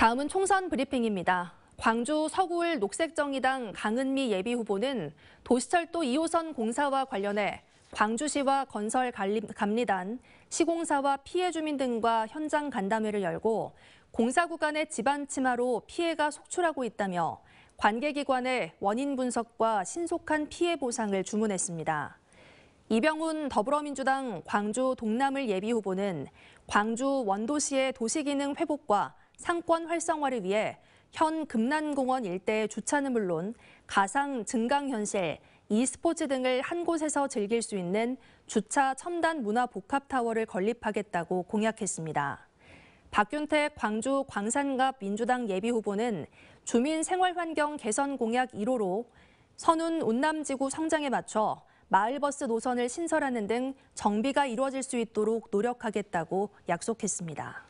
다음은 총선 브리핑입니다. 광주 서구울 녹색정의당 강은미 예비후보는 도시철도 2호선 공사와 관련해 광주시와 건설 감리단, 시공사와 피해 주민 등과 현장 간담회를 열고 공사 구간의 집안 침하로 피해가 속출하고 있다며 관계기관에 원인 분석과 신속한 피해 보상을 주문했습니다. 이병훈 더불어민주당 광주 동남을 예비후보는 광주 원도시의 도시기능 회복과 상권 활성화를 위해 현 금난공원 일대의 주차는 물론 가상 증강현실, e스포츠 등을 한 곳에서 즐길 수 있는 주차 첨단 문화 복합 타워를 건립하겠다고 공약했습니다. 박균태 광주 광산갑 민주당 예비 후보는 주민 생활환경 개선 공약 1호로 선운 온남지구 성장에 맞춰 마을버스 노선을 신설하는 등 정비가 이루어질 수 있도록 노력하겠다고 약속했습니다.